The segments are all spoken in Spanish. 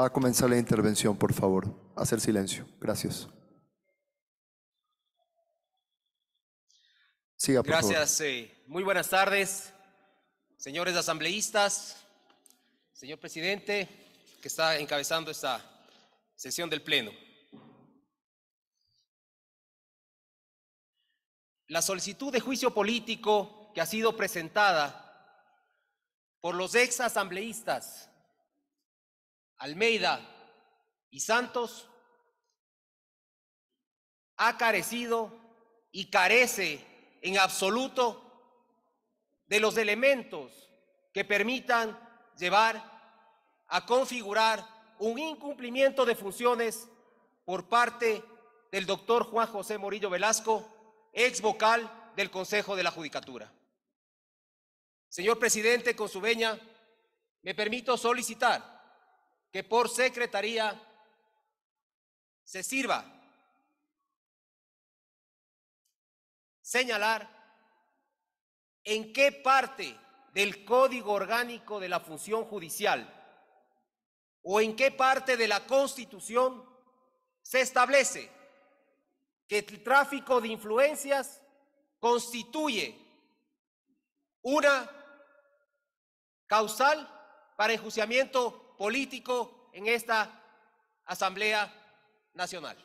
Va a comenzar la intervención, por favor. Hacer silencio. Gracias. Siga, por Gracias. Eh, muy buenas tardes, señores asambleístas, señor presidente, que está encabezando esta sesión del Pleno. La solicitud de juicio político que ha sido presentada por los ex asambleístas Almeida y Santos ha carecido y carece en absoluto de los elementos que permitan llevar a configurar un incumplimiento de funciones por parte del doctor Juan José Morillo Velasco, ex vocal del Consejo de la Judicatura. Señor presidente con su veña, me permito solicitar que por secretaría se sirva señalar en qué parte del código orgánico de la función judicial o en qué parte de la constitución se establece que el tráfico de influencias constituye una causal para enjuiciamiento político en esta Asamblea Nacional.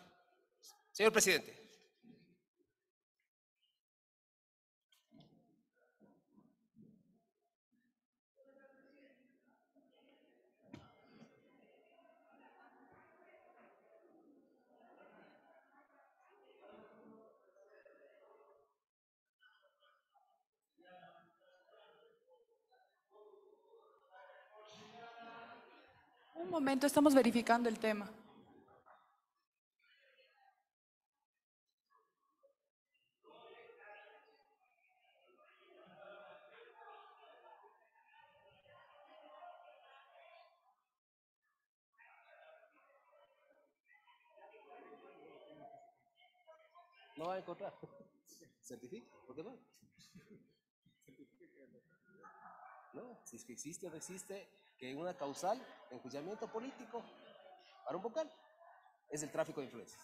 Señor presidente. momento estamos verificando el tema. No hay a encontrar. ¿Certifica? ¿Por qué no? ¿no? Si es que existe o no existe, que una causal de enjuiciamiento político para un vocal es el tráfico de influencias.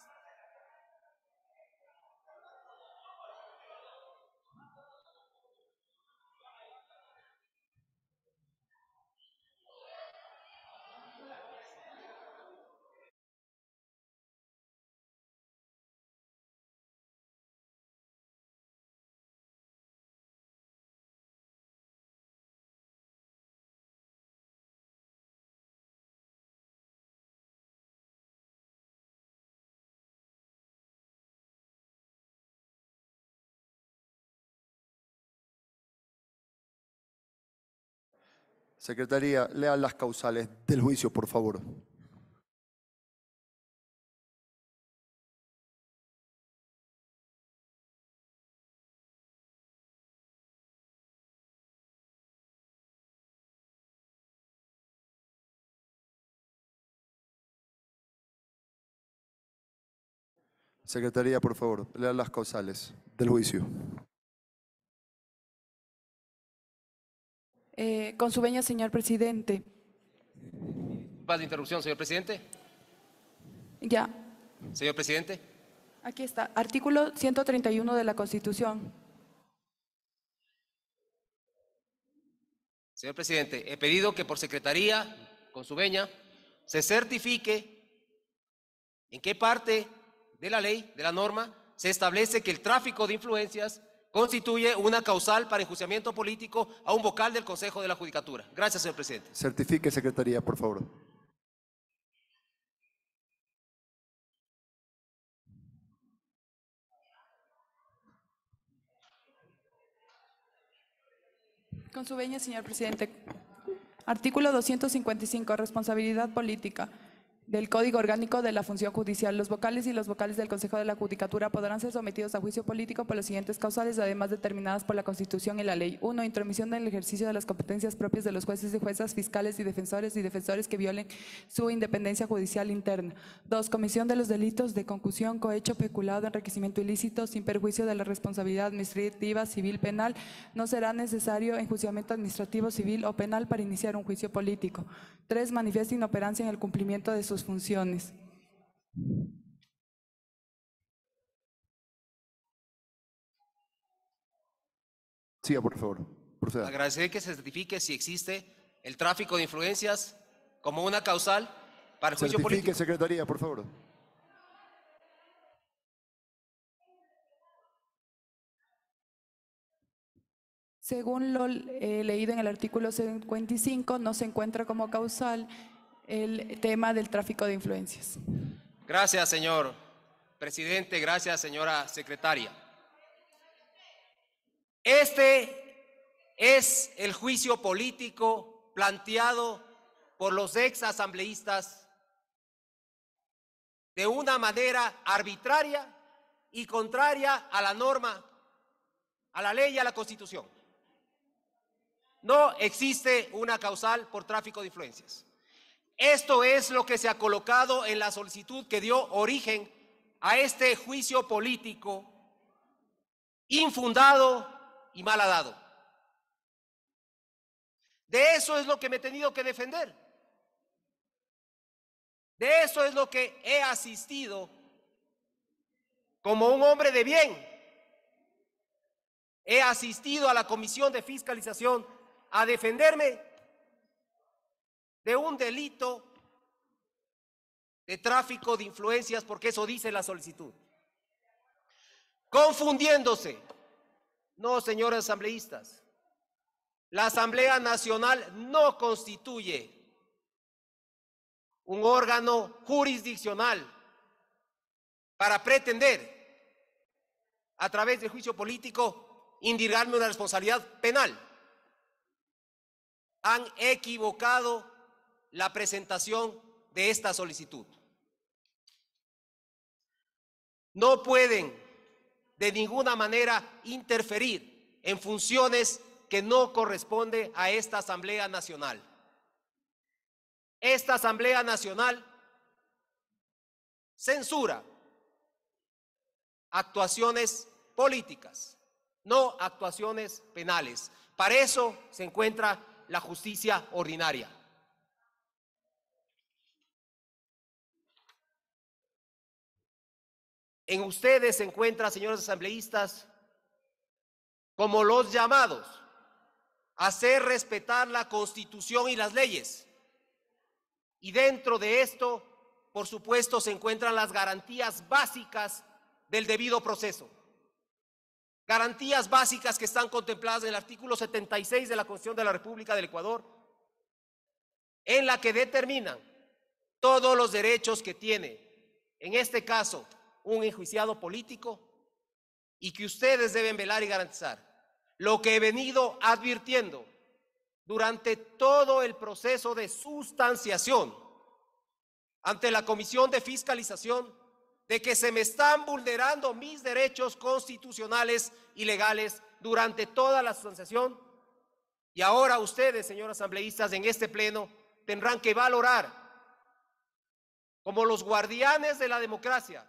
Secretaría, lean las causales del juicio, por favor. Secretaría, por favor, lean las causales del juicio. Eh, con su veña, señor presidente. Paz de interrupción, señor presidente. Ya. Señor presidente. Aquí está, artículo 131 de la Constitución. Señor presidente, he pedido que por secretaría, con su veña, se certifique en qué parte de la ley, de la norma, se establece que el tráfico de influencias constituye una causal para enjuiciamiento político a un vocal del Consejo de la Judicatura. Gracias, señor presidente. Certifique, secretaría, por favor. Con su veña, señor presidente. Artículo 255, responsabilidad política del Código Orgánico de la Función Judicial. Los vocales y los vocales del Consejo de la Judicatura podrán ser sometidos a juicio político por los siguientes causales, además determinadas por la Constitución y la ley. Uno, Intromisión en el ejercicio de las competencias propias de los jueces y juezas, fiscales y defensores y defensores que violen su independencia judicial interna. Dos, Comisión de los delitos de concusión, cohecho, peculado, enriquecimiento ilícito, sin perjuicio de la responsabilidad administrativa, civil, penal. No será necesario enjuiciamiento administrativo, civil o penal para iniciar un juicio político. Tres, Manifiesta inoperancia en el cumplimiento de sus funciones. Siga, por favor. Agradecer que se certifique si existe el tráfico de influencias como una causal para el juicio Certifique, secretaría, por favor. Según lo eh, leído en el artículo 55, no se encuentra como causal el tema del tráfico de influencias. Gracias, señor presidente. Gracias, señora secretaria. Este es el juicio político planteado por los ex asambleístas de una manera arbitraria y contraria a la norma, a la ley y a la constitución. No existe una causal por tráfico de influencias. Esto es lo que se ha colocado en la solicitud que dio origen a este juicio político infundado y mal malhadado. De eso es lo que me he tenido que defender. De eso es lo que he asistido como un hombre de bien. He asistido a la Comisión de Fiscalización a defenderme de un delito de tráfico de influencias, porque eso dice la solicitud. Confundiéndose. No, señores asambleístas, la Asamblea Nacional no constituye un órgano jurisdiccional para pretender, a través del juicio político, indigarme una responsabilidad penal. Han equivocado la presentación de esta solicitud. No pueden de ninguna manera interferir en funciones que no corresponde a esta Asamblea Nacional. Esta Asamblea Nacional censura actuaciones políticas, no actuaciones penales. Para eso se encuentra la justicia ordinaria. En ustedes se encuentra, señores asambleístas, como los llamados a hacer respetar la constitución y las leyes. Y dentro de esto, por supuesto, se encuentran las garantías básicas del debido proceso. Garantías básicas que están contempladas en el artículo 76 de la Constitución de la República del Ecuador, en la que determinan todos los derechos que tiene, en este caso, un enjuiciado político y que ustedes deben velar y garantizar. Lo que he venido advirtiendo durante todo el proceso de sustanciación ante la Comisión de Fiscalización de que se me están vulnerando mis derechos constitucionales y legales durante toda la sustanciación. Y ahora ustedes, señoras asambleístas, en este pleno tendrán que valorar como los guardianes de la democracia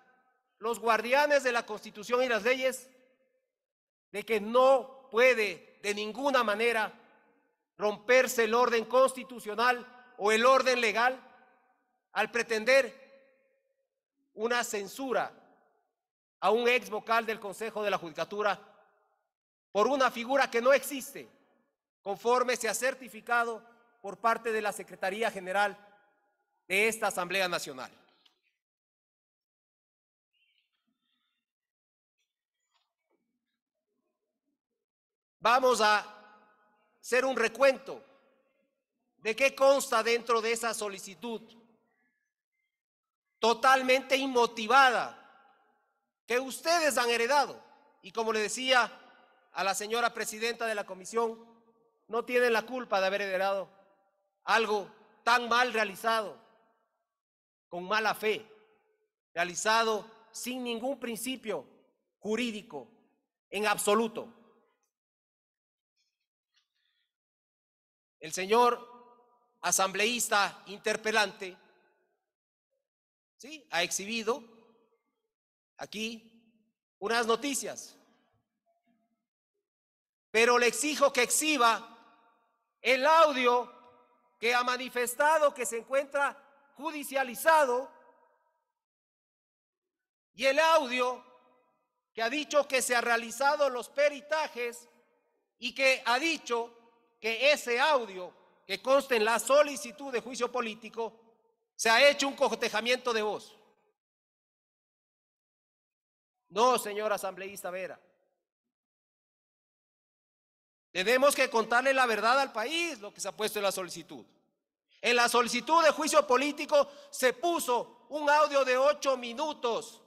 los guardianes de la Constitución y las leyes de que no puede de ninguna manera romperse el orden constitucional o el orden legal al pretender una censura a un ex vocal del Consejo de la Judicatura por una figura que no existe, conforme se ha certificado por parte de la Secretaría General de esta Asamblea Nacional. Vamos a hacer un recuento de qué consta dentro de esa solicitud totalmente inmotivada que ustedes han heredado. Y como le decía a la señora presidenta de la comisión, no tienen la culpa de haber heredado algo tan mal realizado, con mala fe, realizado sin ningún principio jurídico en absoluto. el señor asambleísta interpelante, ¿sí? Ha exhibido aquí unas noticias, pero le exijo que exhiba el audio que ha manifestado que se encuentra judicializado y el audio que ha dicho que se ha realizado los peritajes y que ha dicho que ese audio que consta en la solicitud de juicio político se ha hecho un cotejamiento de voz. No, señor asambleísta Vera. Tenemos que contarle la verdad al país, lo que se ha puesto en la solicitud. En la solicitud de juicio político se puso un audio de ocho minutos,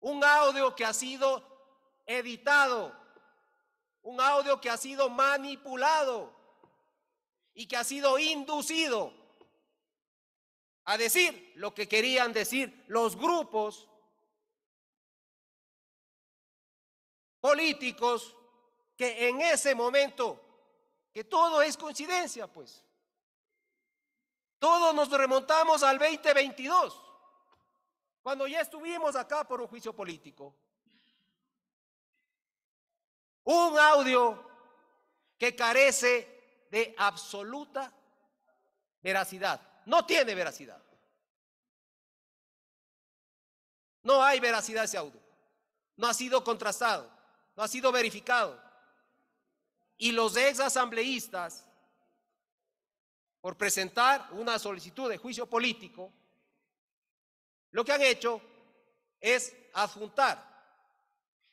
un audio que ha sido editado un audio que ha sido manipulado y que ha sido inducido a decir lo que querían decir los grupos políticos que en ese momento, que todo es coincidencia, pues, todos nos remontamos al 2022, cuando ya estuvimos acá por un juicio político. Un audio que carece de absoluta veracidad. No tiene veracidad. No hay veracidad ese audio. No ha sido contrastado, no ha sido verificado. Y los ex asambleístas, por presentar una solicitud de juicio político, lo que han hecho es adjuntar.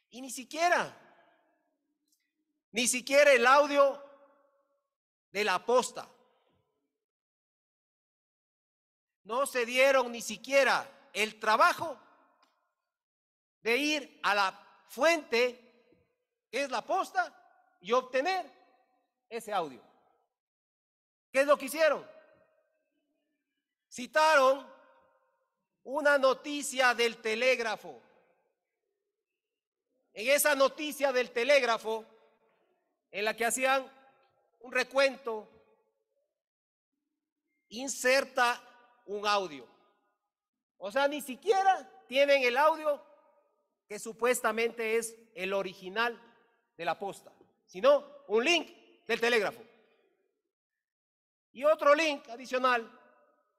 Y ni siquiera ni siquiera el audio de la posta. No se dieron ni siquiera el trabajo de ir a la fuente, que es la posta, y obtener ese audio. ¿Qué es lo que hicieron? Citaron una noticia del telégrafo. En esa noticia del telégrafo en la que hacían un recuento, inserta un audio. O sea, ni siquiera tienen el audio que supuestamente es el original de la posta, sino un link del telégrafo. Y otro link adicional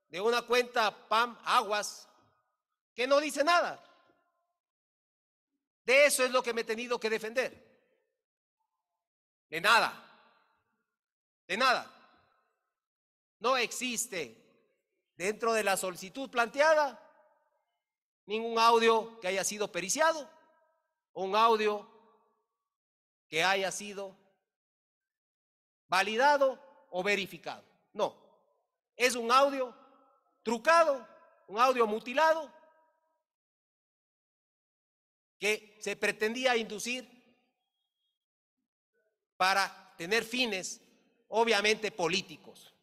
de una cuenta PAM Aguas que no dice nada. De eso es lo que me he tenido que defender. De nada. De nada. No existe dentro de la solicitud planteada ningún audio que haya sido periciado o un audio que haya sido validado o verificado. No, es un audio trucado, un audio mutilado que se pretendía inducir para tener fines, obviamente, políticos.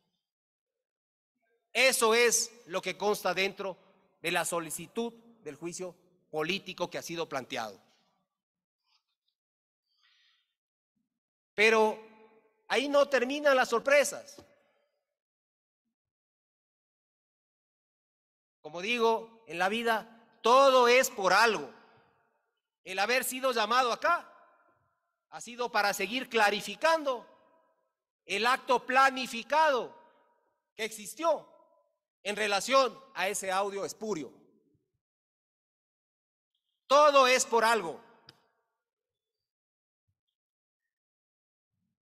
Eso es lo que consta dentro de la solicitud del juicio político que ha sido planteado. Pero ahí no terminan las sorpresas. Como digo, en la vida todo es por algo. El haber sido llamado acá ha sido para seguir clarificando el acto planificado que existió en relación a ese audio espurio. Todo es por algo.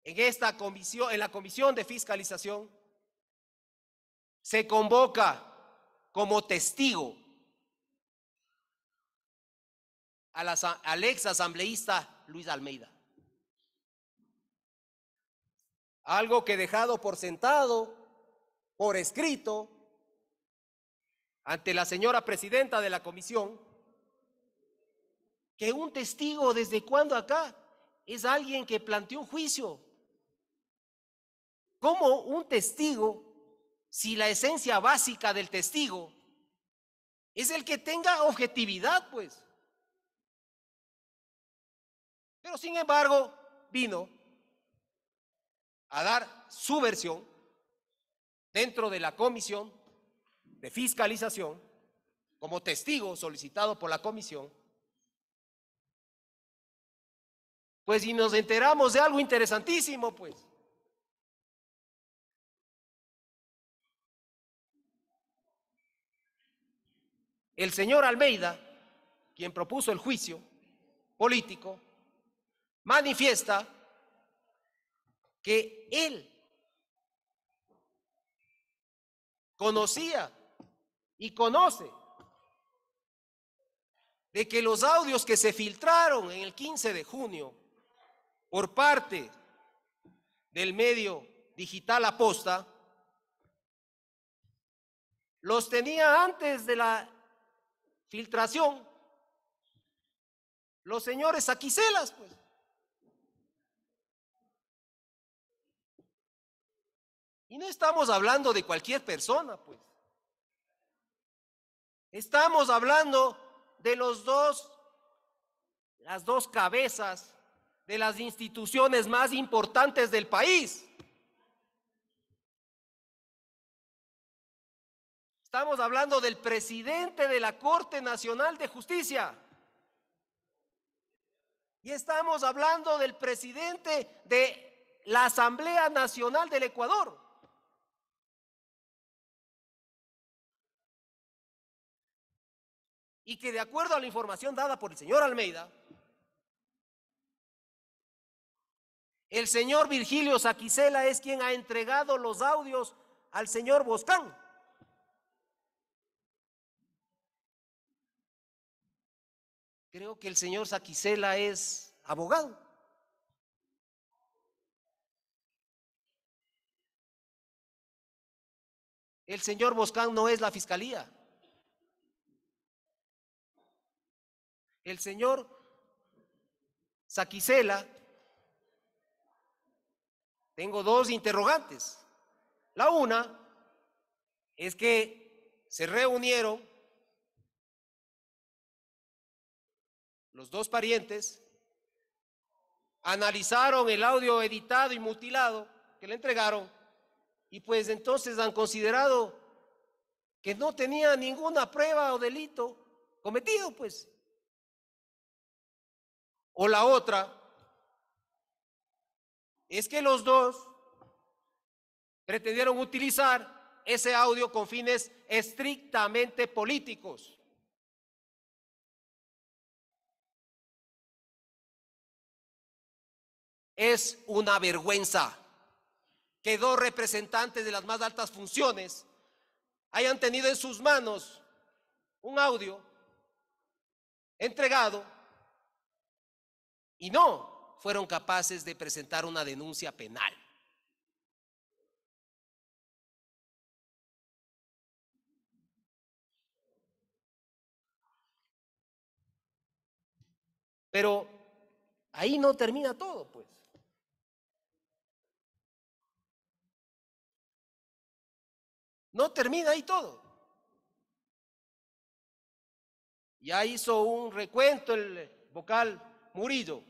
En esta comisión, en la comisión de fiscalización, se convoca como testigo al ex asambleísta Luis Almeida. algo que he dejado por sentado, por escrito, ante la señora presidenta de la comisión, que un testigo desde cuándo acá es alguien que planteó un juicio. ¿Cómo un testigo, si la esencia básica del testigo es el que tenga objetividad, pues? Pero sin embargo, vino a dar su versión dentro de la comisión de fiscalización como testigo solicitado por la comisión, pues y nos enteramos de algo interesantísimo, pues. El señor Almeida, quien propuso el juicio político, manifiesta que él conocía y conoce de que los audios que se filtraron en el 15 de junio por parte del medio digital Aposta los tenía antes de la filtración los señores Aquiselas, pues. Y no estamos hablando de cualquier persona, pues. Estamos hablando de los dos, las dos cabezas de las instituciones más importantes del país. Estamos hablando del presidente de la Corte Nacional de Justicia. Y estamos hablando del presidente de la Asamblea Nacional del Ecuador. y que de acuerdo a la información dada por el señor Almeida, el señor Virgilio Saquicela es quien ha entregado los audios al señor Boscán. Creo que el señor Saquicela es abogado. El señor Boscán no es la fiscalía. el señor Saquisela tengo dos interrogantes. La una es que se reunieron los dos parientes, analizaron el audio editado y mutilado que le entregaron y pues entonces han considerado que no tenía ninguna prueba o delito cometido, pues. O la otra es que los dos pretendieron utilizar ese audio con fines estrictamente políticos. Es una vergüenza que dos representantes de las más altas funciones hayan tenido en sus manos un audio entregado y no fueron capaces de presentar una denuncia penal. Pero ahí no termina todo, pues. No termina ahí todo. Ya hizo un recuento el vocal Murillo,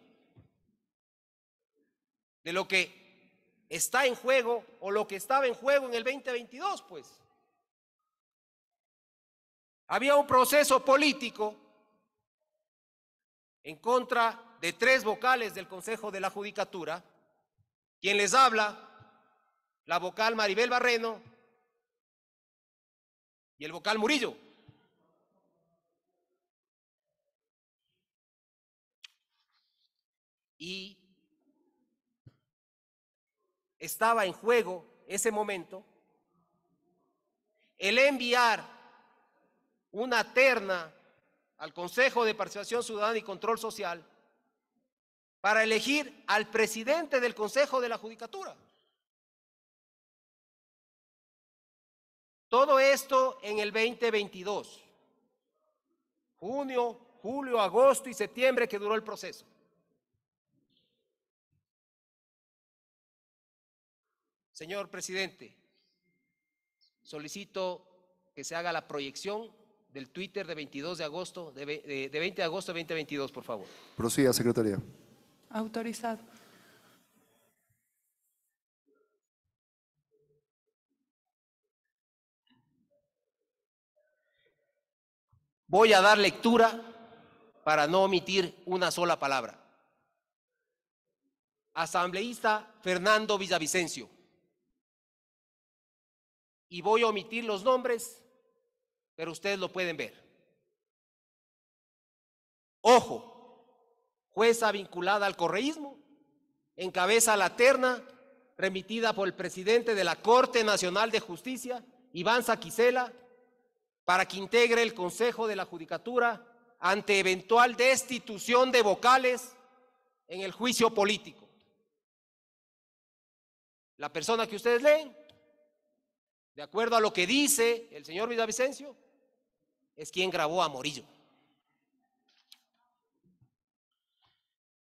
de lo que está en juego o lo que estaba en juego en el 2022, pues. Había un proceso político en contra de tres vocales del Consejo de la Judicatura. Quien les habla, la vocal Maribel Barreno y el vocal Murillo. y estaba en juego ese momento, el enviar una terna al Consejo de Participación Ciudadana y Control Social para elegir al presidente del Consejo de la Judicatura. Todo esto en el 2022, junio, julio, agosto y septiembre que duró el proceso. Señor presidente, solicito que se haga la proyección del Twitter de 22 de agosto, de, 20 de agosto de 2022, por favor. Proceda, secretaría. Autorizado. Voy a dar lectura para no omitir una sola palabra. Asambleísta Fernando Villavicencio y voy a omitir los nombres, pero ustedes lo pueden ver. Ojo, jueza vinculada al correísmo, encabeza la terna remitida por el presidente de la Corte Nacional de Justicia, Iván Saquicela, para que integre el Consejo de la Judicatura ante eventual destitución de vocales en el juicio político. La persona que ustedes leen de acuerdo a lo que dice el señor Villavicencio, es quien grabó a Morillo.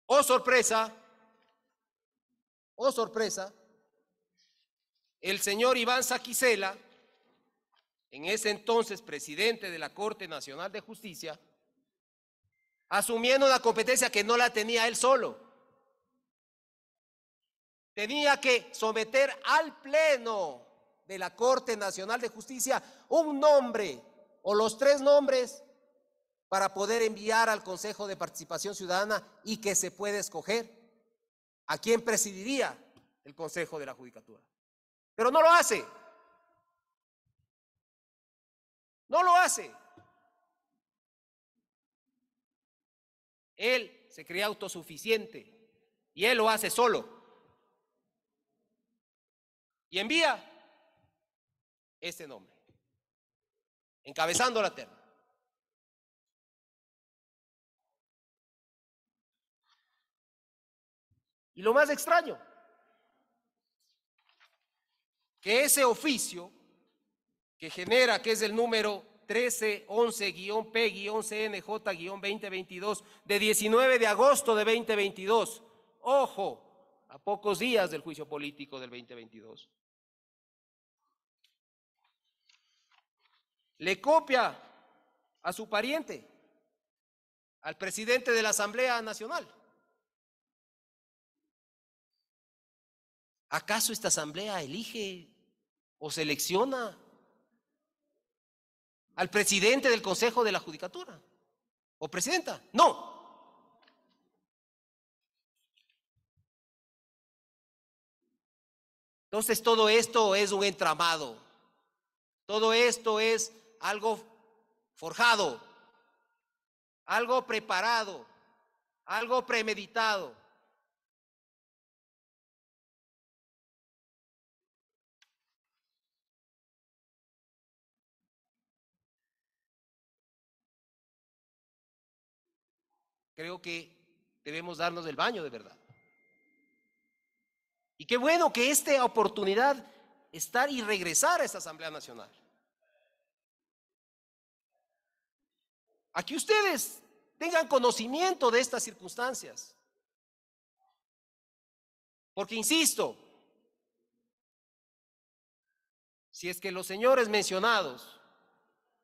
Oh sorpresa, oh sorpresa, el señor Iván Saquicela, en ese entonces presidente de la Corte Nacional de Justicia, asumiendo una competencia que no la tenía él solo. Tenía que someter al Pleno de la Corte Nacional de Justicia un nombre o los tres nombres para poder enviar al Consejo de Participación Ciudadana y que se puede escoger a quién presidiría el Consejo de la Judicatura. Pero no lo hace. No lo hace. Él se crea autosuficiente y él lo hace solo. Y envía este nombre, encabezando la terna. Y lo más extraño, que ese oficio que genera, que es el número 1311-P-CNJ-2022 de 19 de agosto de 2022, ojo, a pocos días del juicio político del 2022, le copia a su pariente, al presidente de la Asamblea Nacional. ¿Acaso esta Asamblea elige o selecciona al presidente del Consejo de la Judicatura o presidenta? No. Entonces todo esto es un entramado. Todo esto es algo forjado, algo preparado, algo premeditado. Creo que debemos darnos el baño de verdad. Y qué bueno que esta oportunidad estar y regresar a esta Asamblea Nacional. a que ustedes tengan conocimiento de estas circunstancias. Porque, insisto, si es que los señores mencionados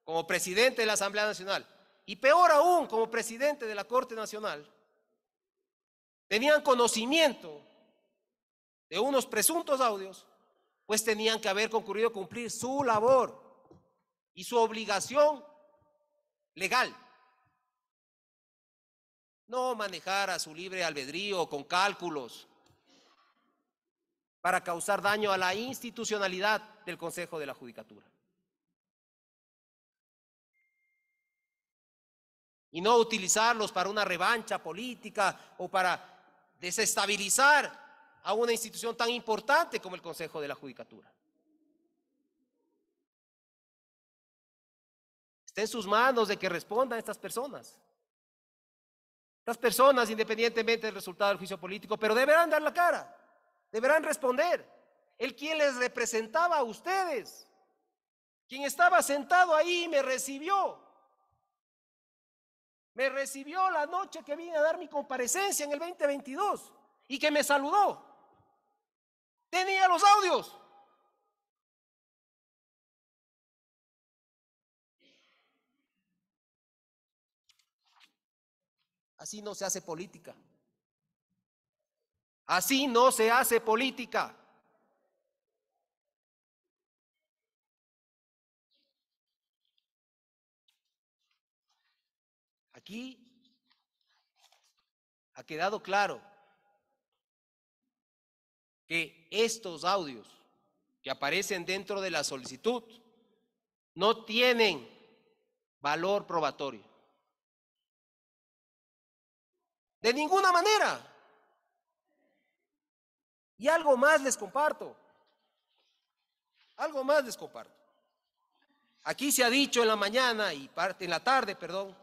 como presidente de la Asamblea Nacional y peor aún como presidente de la Corte Nacional, tenían conocimiento de unos presuntos audios, pues tenían que haber concurrido a cumplir su labor y su obligación legal. No manejar a su libre albedrío con cálculos para causar daño a la institucionalidad del Consejo de la Judicatura. Y no utilizarlos para una revancha política o para desestabilizar a una institución tan importante como el Consejo de la Judicatura. en sus manos de que respondan estas personas. Estas personas, independientemente del resultado del juicio político, pero deberán dar la cara, deberán responder. El quien les representaba a ustedes, quien estaba sentado ahí y me recibió, me recibió la noche que vine a dar mi comparecencia en el 2022 y que me saludó. Tenía los audios. Así no se hace política. Así no se hace política. Aquí ha quedado claro que estos audios que aparecen dentro de la solicitud no tienen valor probatorio. De ninguna manera. Y algo más les comparto. Algo más les comparto. Aquí se ha dicho en la mañana y parte en la tarde, perdón,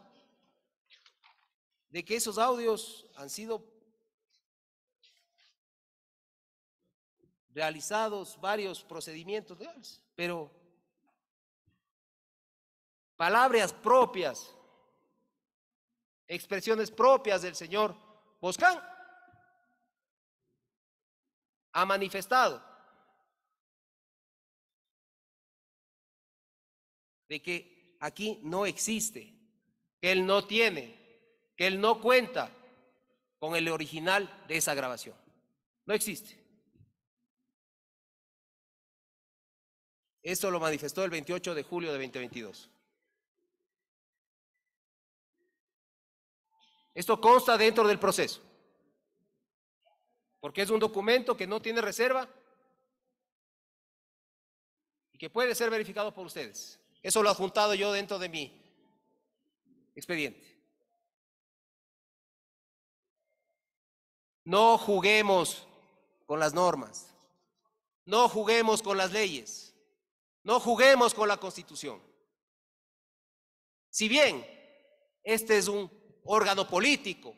de que esos audios han sido realizados varios procedimientos legales, pero palabras propias expresiones propias del señor Boscán, ha manifestado de que aquí no existe, que él no tiene, que él no cuenta con el original de esa grabación. No existe. Esto lo manifestó el 28 de julio de 2022. Esto consta dentro del proceso. Porque es un documento que no tiene reserva y que puede ser verificado por ustedes. Eso lo he juntado yo dentro de mi expediente. No juguemos con las normas. No juguemos con las leyes. No juguemos con la constitución. Si bien este es un órgano político.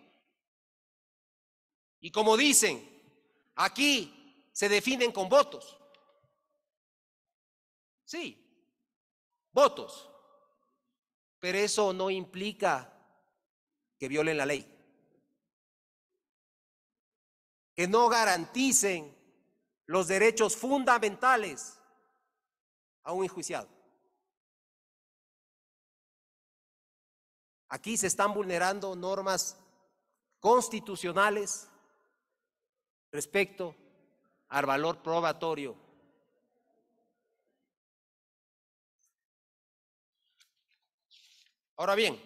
Y como dicen, aquí se definen con votos. Sí, votos. Pero eso no implica que violen la ley. Que no garanticen los derechos fundamentales a un enjuiciado. Aquí se están vulnerando normas constitucionales respecto al valor probatorio. Ahora bien,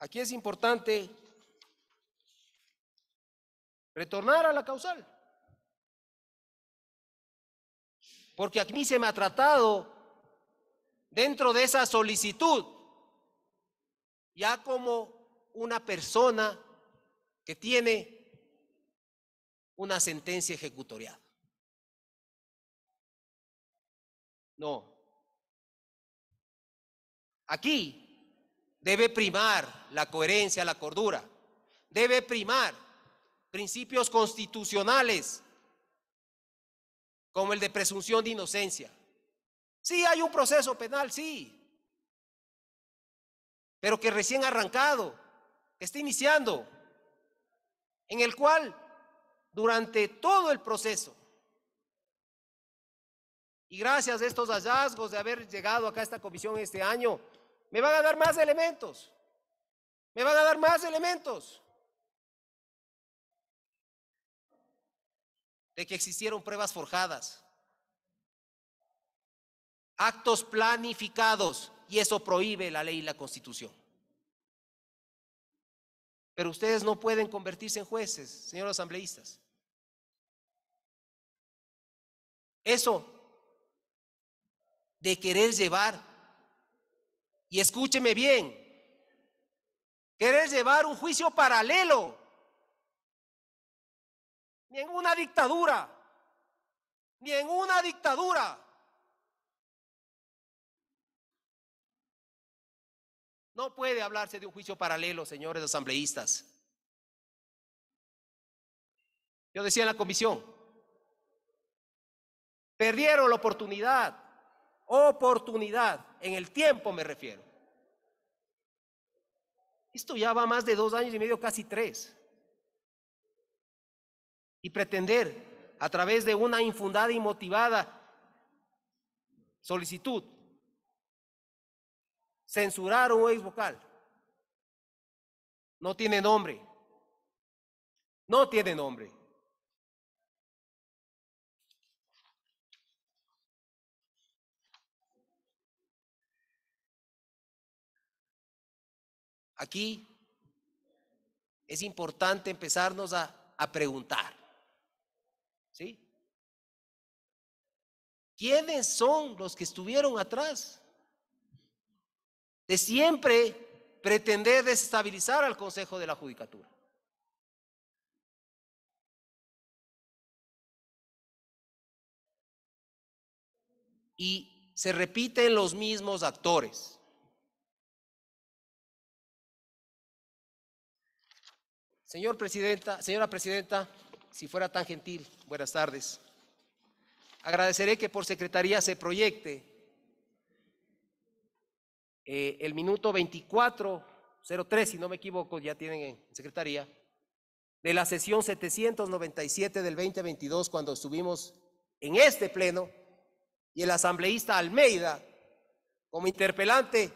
aquí es importante retornar a la causal, porque aquí se me ha tratado dentro de esa solicitud ya como una persona que tiene una sentencia ejecutorial. No. Aquí debe primar la coherencia, la cordura. Debe primar principios constitucionales como el de presunción de inocencia. Sí, hay un proceso penal, sí, pero que recién ha arrancado, que está iniciando, en el cual durante todo el proceso, y gracias a estos hallazgos de haber llegado acá a esta comisión este año, me van a dar más elementos, me van a dar más elementos de que existieron pruebas forjadas, actos planificados, y eso prohíbe la ley y la constitución. Pero ustedes no pueden convertirse en jueces, señores asambleístas. Eso de querer llevar, y escúcheme bien, querer llevar un juicio paralelo, ni en una dictadura, ni en una dictadura. No puede hablarse de un juicio paralelo, señores asambleístas. Yo decía en la comisión, perdieron la oportunidad, oportunidad, en el tiempo me refiero. Esto ya va más de dos años y medio, casi tres. Y pretender a través de una infundada y motivada solicitud censurar un ex vocal. No tiene nombre. No tiene nombre. Aquí es importante empezarnos a, a preguntar. ¿Sí? ¿Quiénes son los que estuvieron atrás? de siempre pretender desestabilizar al Consejo de la Judicatura. Y se repiten los mismos actores. Señor presidenta, señora presidenta, si fuera tan gentil, buenas tardes. Agradeceré que por secretaría se proyecte eh, el minuto 24.03, si no me equivoco, ya tienen en secretaría, de la sesión 797 del 2022, cuando estuvimos en este pleno, y el asambleísta Almeida, como interpelante,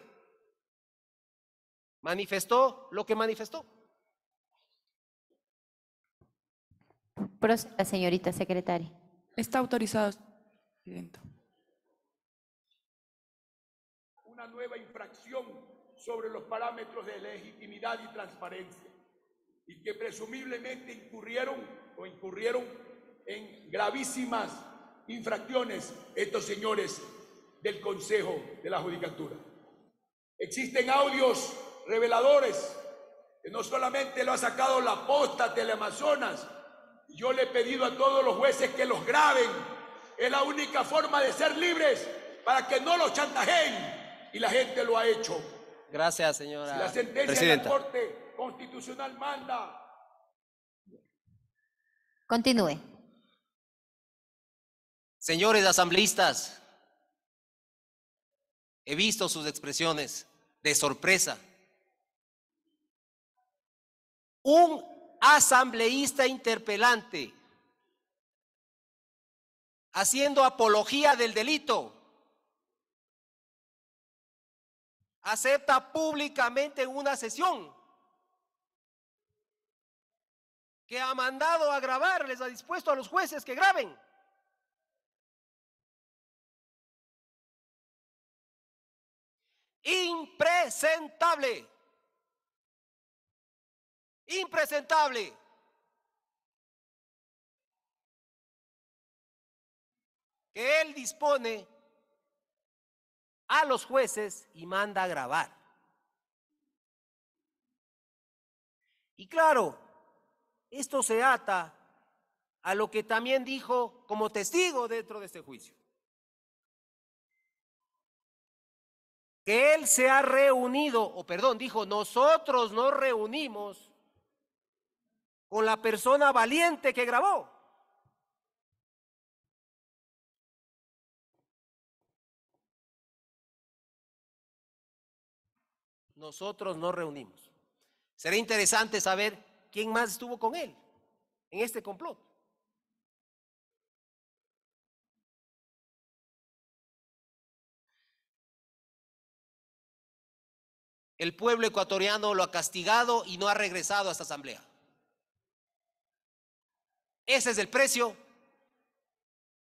manifestó lo que manifestó. la señorita secretaria. Está autorizado, presidente. nueva infracción sobre los parámetros de legitimidad y transparencia y que presumiblemente incurrieron o incurrieron en gravísimas infracciones estos señores del Consejo de la Judicatura. Existen audios reveladores que no solamente lo ha sacado la posta amazonas yo le he pedido a todos los jueces que los graben. Es la única forma de ser libres para que no los chantajeen y la gente lo ha hecho. Gracias, señora. la sentencia Presidenta. de la Corte Constitucional manda. Continúe. Señores asambleístas, he visto sus expresiones de sorpresa. Un asambleísta interpelante haciendo apología del delito acepta públicamente en una sesión que ha mandado a grabar, les ha dispuesto a los jueces que graben. Impresentable. Impresentable. Que él dispone a los jueces y manda a grabar. Y claro, esto se ata a lo que también dijo como testigo dentro de este juicio. Que él se ha reunido, o perdón, dijo, nosotros nos reunimos con la persona valiente que grabó. nosotros nos reunimos. Será interesante saber quién más estuvo con él en este complot. El pueblo ecuatoriano lo ha castigado y no ha regresado a esta asamblea. Ese es el precio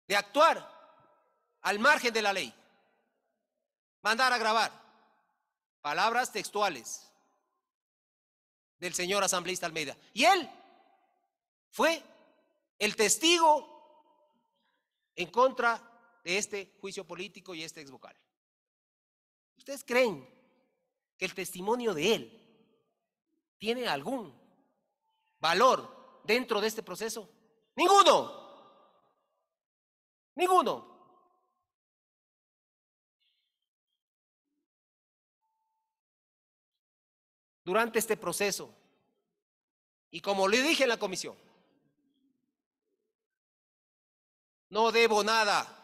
de actuar al margen de la ley, mandar a grabar. Palabras textuales del señor asambleísta Almeida. Y él fue el testigo en contra de este juicio político y este exvocal. ¿Ustedes creen que el testimonio de él tiene algún valor dentro de este proceso? Ninguno. Ninguno. durante este proceso. Y como le dije en la comisión, no debo nada.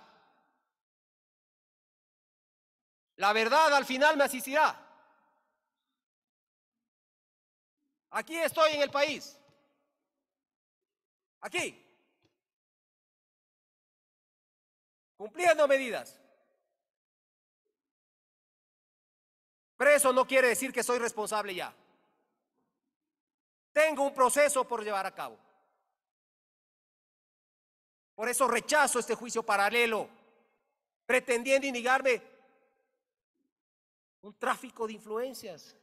La verdad al final me asistirá. Aquí estoy en el país. Aquí. Cumpliendo medidas. eso no quiere decir que soy responsable ya. Tengo un proceso por llevar a cabo. Por eso rechazo este juicio paralelo, pretendiendo indigarme un tráfico de influencias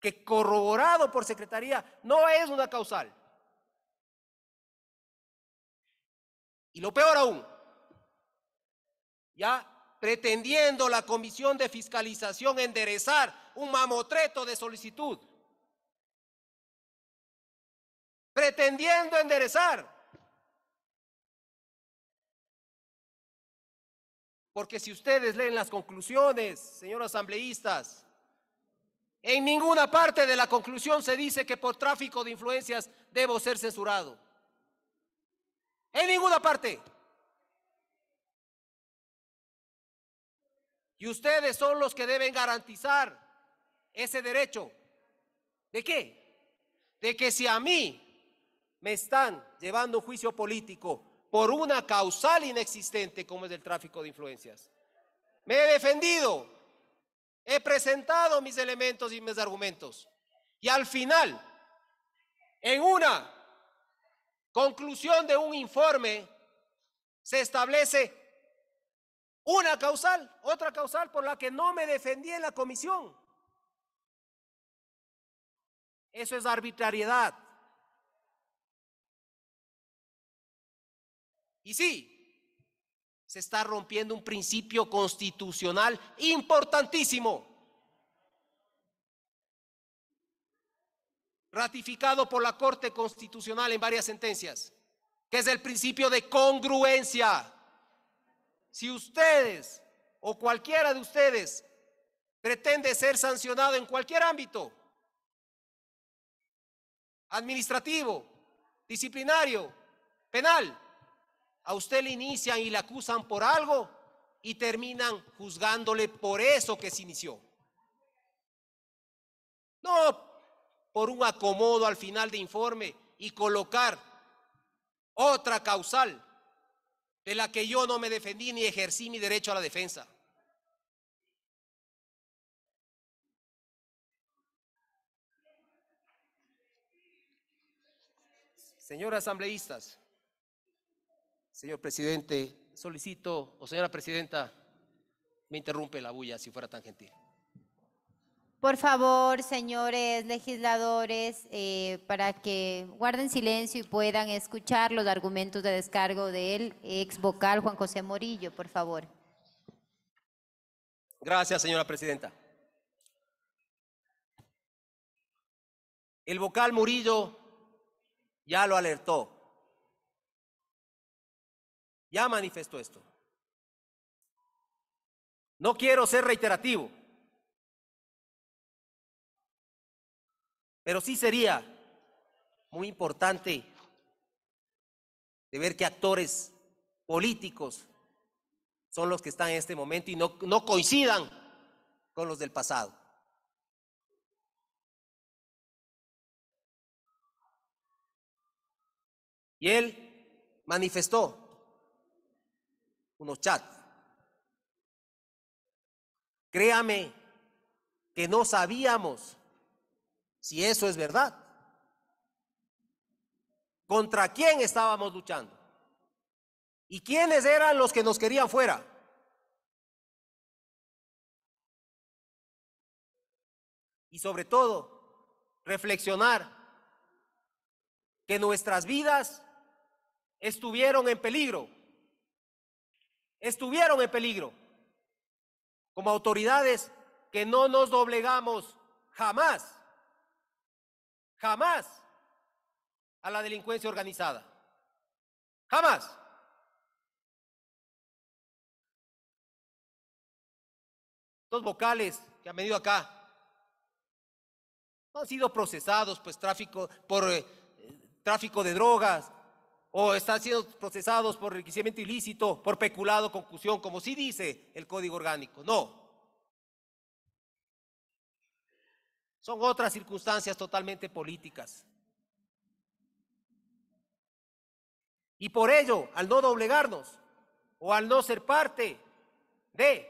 que corroborado por secretaría no es una causal. Y lo peor aún, ya pretendiendo la Comisión de Fiscalización enderezar un mamotreto de solicitud. Pretendiendo enderezar. Porque si ustedes leen las conclusiones, señores asambleístas, en ninguna parte de la conclusión se dice que por tráfico de influencias debo ser censurado. En ninguna parte. Y ustedes son los que deben garantizar ese derecho. ¿De qué? De que si a mí me están llevando un juicio político por una causal inexistente como es el tráfico de influencias, me he defendido, he presentado mis elementos y mis argumentos. Y al final, en una conclusión de un informe, se establece una causal, otra causal por la que no me defendí en la comisión. Eso es arbitrariedad. Y sí, se está rompiendo un principio constitucional importantísimo, ratificado por la Corte Constitucional en varias sentencias, que es el principio de congruencia. Si ustedes o cualquiera de ustedes pretende ser sancionado en cualquier ámbito, administrativo, disciplinario, penal, a usted le inician y le acusan por algo y terminan juzgándole por eso que se inició. No por un acomodo al final de informe y colocar otra causal de la que yo no me defendí ni ejercí mi derecho a la defensa. Señoras asambleístas, señor presidente, solicito, o señora presidenta, me interrumpe la bulla si fuera tan gentil. Por favor, señores legisladores, eh, para que guarden silencio y puedan escuchar los argumentos de descargo del ex vocal Juan José Morillo, por favor. Gracias, señora presidenta. El vocal Murillo ya lo alertó, ya manifestó esto. No quiero ser reiterativo Pero sí sería muy importante de ver qué actores políticos son los que están en este momento y no, no coincidan con los del pasado. Y él manifestó unos chats. Créame que no sabíamos si eso es verdad. ¿Contra quién estábamos luchando? ¿Y quiénes eran los que nos querían fuera? Y sobre todo, reflexionar que nuestras vidas estuvieron en peligro. Estuvieron en peligro. Como autoridades que no nos doblegamos jamás jamás a la delincuencia organizada. Jamás. Dos vocales que han venido acá no han sido procesados pues, tráfico, por eh, tráfico de drogas o están siendo procesados por enriquecimiento ilícito, por peculado, concusión, como sí dice el Código Orgánico. No, Son otras circunstancias totalmente políticas. Y por ello, al no doblegarnos o al no ser parte de,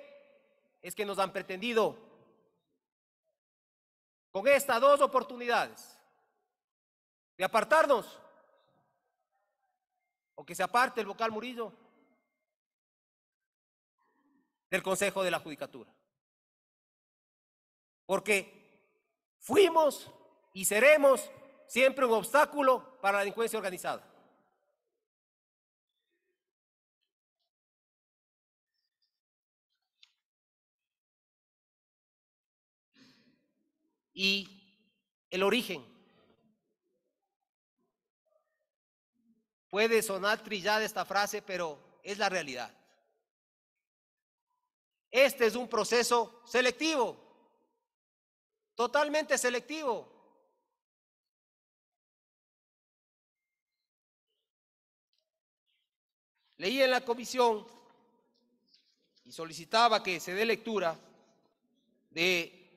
es que nos han pretendido con estas dos oportunidades de apartarnos o que se aparte el vocal Murillo del Consejo de la Judicatura. Porque Fuimos y seremos siempre un obstáculo para la delincuencia organizada. Y el origen. Puede sonar trillada esta frase, pero es la realidad. Este es un proceso selectivo totalmente selectivo. Leí en la comisión y solicitaba que se dé lectura de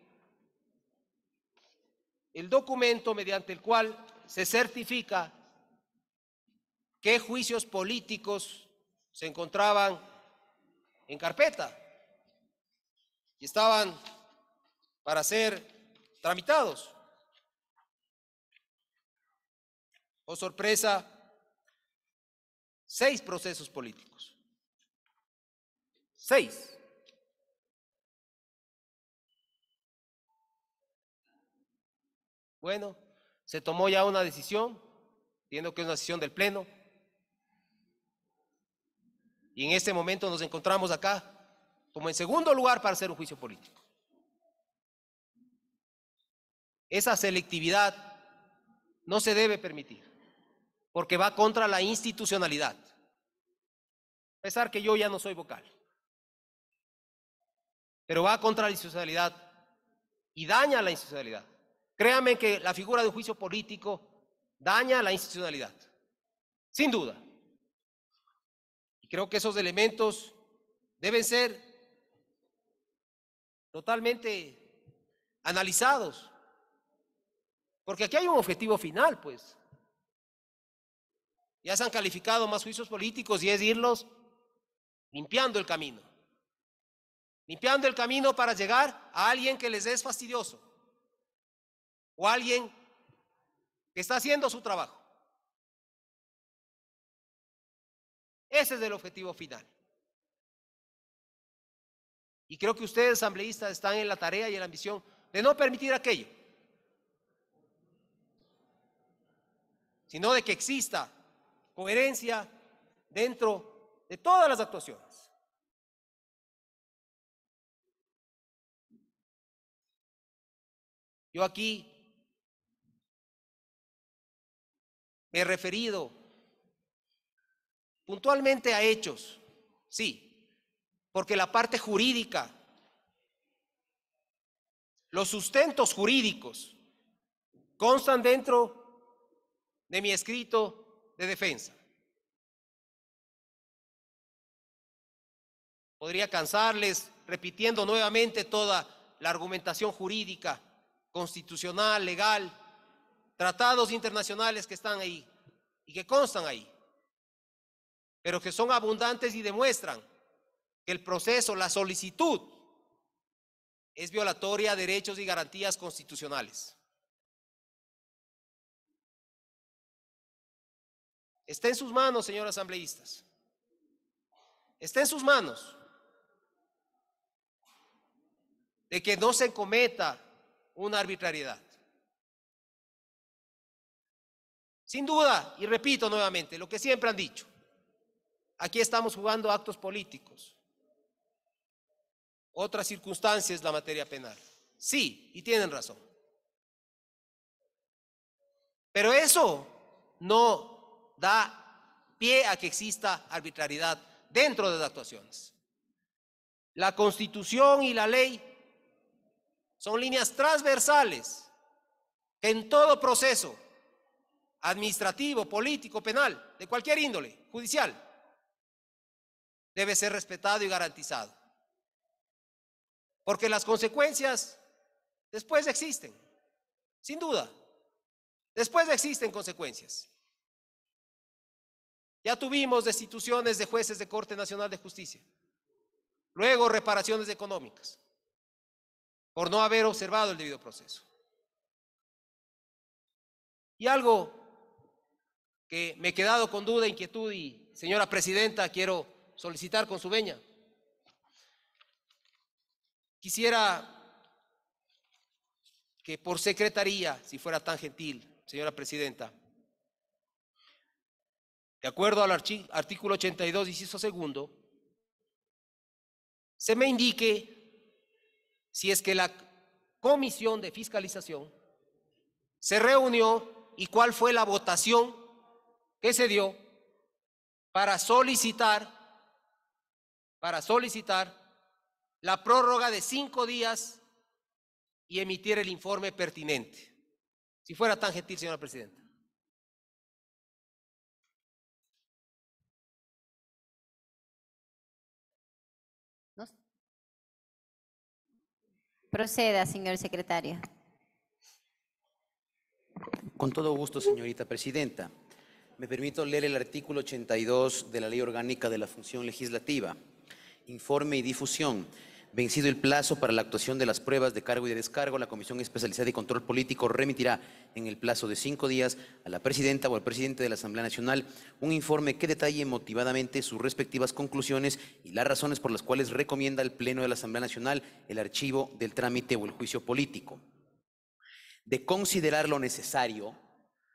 el documento mediante el cual se certifica qué juicios políticos se encontraban en carpeta y estaban para ser tramitados. Oh, sorpresa, seis procesos políticos. Seis. Bueno, se tomó ya una decisión, entiendo que es una decisión del Pleno. Y en este momento nos encontramos acá como en segundo lugar para hacer un juicio político. Esa selectividad no se debe permitir, porque va contra la institucionalidad. A pesar que yo ya no soy vocal, pero va contra la institucionalidad y daña la institucionalidad. Créanme que la figura de juicio político daña la institucionalidad, sin duda. Y creo que esos elementos deben ser totalmente analizados porque aquí hay un objetivo final, pues. Ya se han calificado más juicios políticos y es irlos limpiando el camino. Limpiando el camino para llegar a alguien que les es fastidioso. O alguien que está haciendo su trabajo. Ese es el objetivo final. Y creo que ustedes, asambleístas, están en la tarea y en la ambición de no permitir aquello. sino de que exista coherencia dentro de todas las actuaciones. Yo aquí me he referido puntualmente a hechos, sí, porque la parte jurídica, los sustentos jurídicos constan dentro de mi escrito de defensa. Podría cansarles repitiendo nuevamente toda la argumentación jurídica, constitucional, legal, tratados internacionales que están ahí y que constan ahí, pero que son abundantes y demuestran que el proceso, la solicitud, es violatoria a derechos y garantías constitucionales. Está en sus manos, señoras asambleístas. Está en sus manos de que no se cometa una arbitrariedad. Sin duda, y repito nuevamente lo que siempre han dicho, aquí estamos jugando actos políticos. Otra circunstancia es la materia penal. Sí, y tienen razón. Pero eso no da pie a que exista arbitrariedad dentro de las actuaciones. La constitución y la ley son líneas transversales que en todo proceso administrativo, político, penal, de cualquier índole, judicial, debe ser respetado y garantizado. Porque las consecuencias después existen, sin duda. Después existen consecuencias. Ya tuvimos destituciones de jueces de Corte Nacional de Justicia. Luego reparaciones económicas por no haber observado el debido proceso. Y algo que me he quedado con duda, inquietud y señora presidenta, quiero solicitar con su veña. Quisiera que por secretaría, si fuera tan gentil, señora presidenta, de acuerdo al artículo 82, inciso segundo, se me indique si es que la comisión de fiscalización se reunió y cuál fue la votación que se dio para solicitar, para solicitar la prórroga de cinco días y emitir el informe pertinente. Si fuera tan gentil, señora presidenta. Proceda, señor secretario. Con todo gusto, señorita presidenta. Me permito leer el artículo 82 de la Ley Orgánica de la Función Legislativa. Informe y difusión. Vencido el plazo para la actuación de las pruebas de cargo y de descargo, la Comisión Especializada de Control Político remitirá en el plazo de cinco días a la presidenta o al presidente de la Asamblea Nacional un informe que detalle motivadamente sus respectivas conclusiones y las razones por las cuales recomienda al Pleno de la Asamblea Nacional el archivo del trámite o el juicio político. De considerar lo necesario,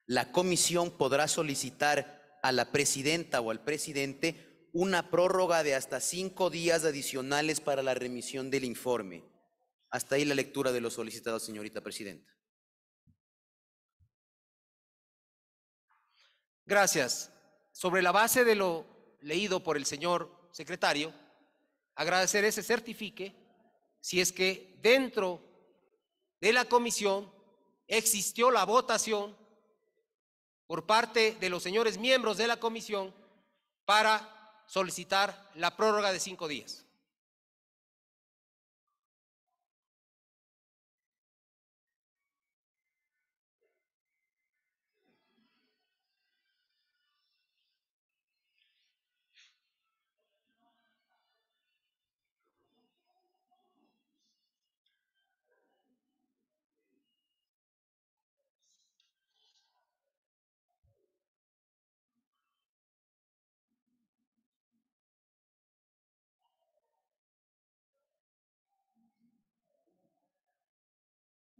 la Comisión podrá solicitar a la presidenta o al presidente una prórroga de hasta cinco días adicionales para la remisión del informe. Hasta ahí la lectura de lo solicitado, señorita presidenta. Gracias. Sobre la base de lo leído por el señor secretario, agradeceré ese certifique si es que dentro de la comisión existió la votación por parte de los señores miembros de la comisión para solicitar la prórroga de cinco días.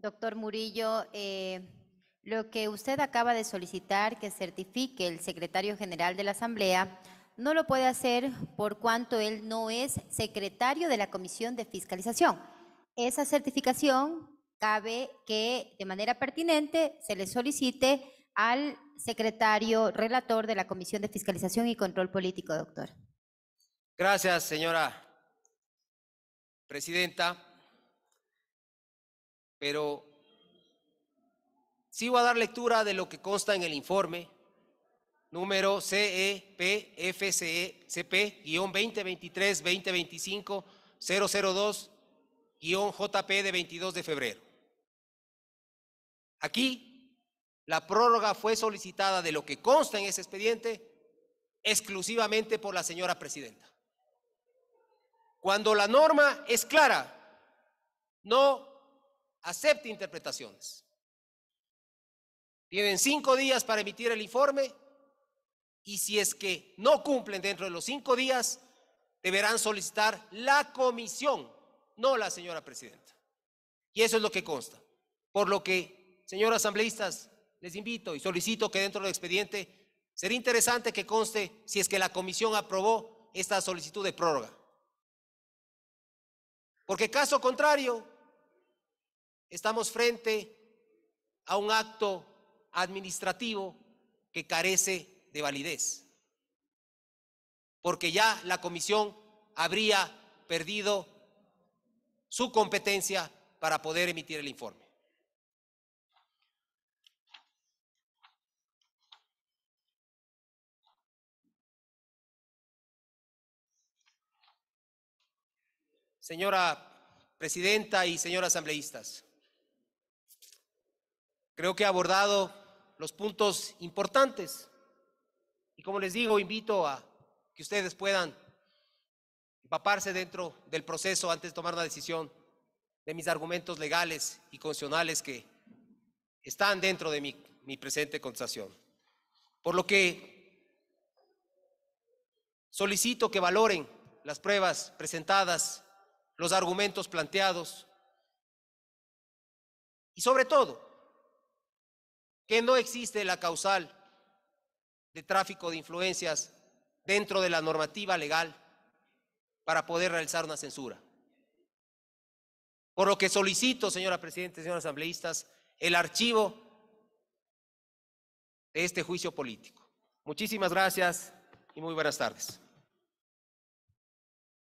Doctor Murillo, eh, lo que usted acaba de solicitar que certifique el secretario general de la Asamblea no lo puede hacer por cuanto él no es secretario de la Comisión de Fiscalización. Esa certificación cabe que de manera pertinente se le solicite al secretario relator de la Comisión de Fiscalización y Control Político, doctor. Gracias, señora presidenta pero sí voy a dar lectura de lo que consta en el informe número cepfcp 2023 2025 002 jp de 22 de febrero. Aquí, la prórroga fue solicitada de lo que consta en ese expediente exclusivamente por la señora presidenta. Cuando la norma es clara, no acepte interpretaciones. Tienen cinco días para emitir el informe y si es que no cumplen dentro de los cinco días, deberán solicitar la comisión, no la señora presidenta. Y eso es lo que consta. Por lo que, señoras asambleístas, les invito y solicito que dentro del expediente sería interesante que conste si es que la comisión aprobó esta solicitud de prórroga. Porque caso contrario, Estamos frente a un acto administrativo que carece de validez, porque ya la comisión habría perdido su competencia para poder emitir el informe. Señora presidenta y señoras asambleístas, Creo que he abordado los puntos importantes. Y como les digo, invito a que ustedes puedan empaparse dentro del proceso antes de tomar una decisión de mis argumentos legales y constitucionales que están dentro de mi, mi presente contestación. Por lo que solicito que valoren las pruebas presentadas, los argumentos planteados y sobre todo que no existe la causal de tráfico de influencias dentro de la normativa legal para poder realizar una censura. Por lo que solicito, señora Presidenta, señores asambleístas, el archivo de este juicio político. Muchísimas gracias y muy buenas tardes.